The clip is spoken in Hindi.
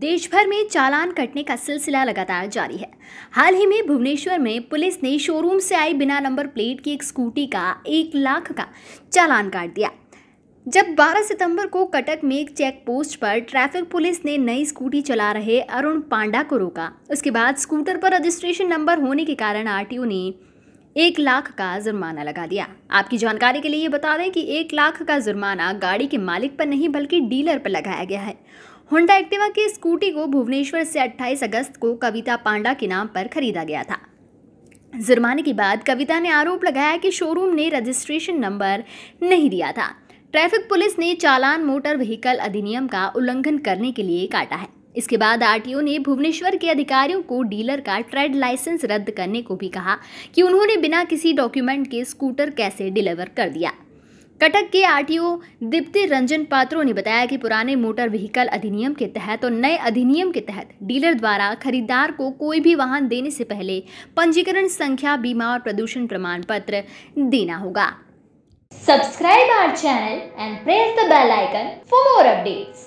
देश भर में चालान कटने का सिलसिला लगातार जारी है हाल ही में भुवनेश्वर में पुलिस ने शोरूम से आई बिना नंबर प्लेट की एक स्कूटी का एक लाख का चालान काट दिया जब 12 सितंबर को कटक में एक चेक पोस्ट पर ट्रैफिक पुलिस ने नई स्कूटी चला रहे अरुण पांडा को रोका उसके बाद स्कूटर पर रजिस्ट्रेशन नंबर होने के कारण आरटीओ ने एक लाख का जुर्माना लगा दिया आपकी जानकारी के लिए बता दें कि एक लाख का जुर्माना गाड़ी के मालिक पर नहीं बल्कि डीलर पर लगाया गया है होंडा एक्टिवा की स्कूटी को भुवनेश्वर से 28 अगस्त को कविता पांडा के नाम पर खरीदा गया था जुर्माने के बाद कविता ने आरोप लगाया कि शोरूम ने रजिस्ट्रेशन नंबर नहीं दिया था ट्रैफिक पुलिस ने चालान मोटर व्हीकल अधिनियम का उल्लंघन करने के लिए काटा है इसके बाद आरटीओ ने भुवनेश्वर के अधिकारियों को डीलर का ट्रेड लाइसेंस रद्द करने को भी कहा कि उन्होंने बिना किसी डॉक्यूमेंट के स्कूटर कैसे डिलीवर कर दिया कटक के आरटीओ दीप्ति रंजन पात्रो ने बताया कि पुराने मोटर व्हीकल अधिनियम के तहत और नए अधिनियम के तहत डीलर द्वारा खरीदार को कोई भी वाहन देने से पहले पंजीकरण संख्या बीमा और प्रदूषण प्रमाण पत्र देना होगा subscribe our channel and press the bell icon for more updates.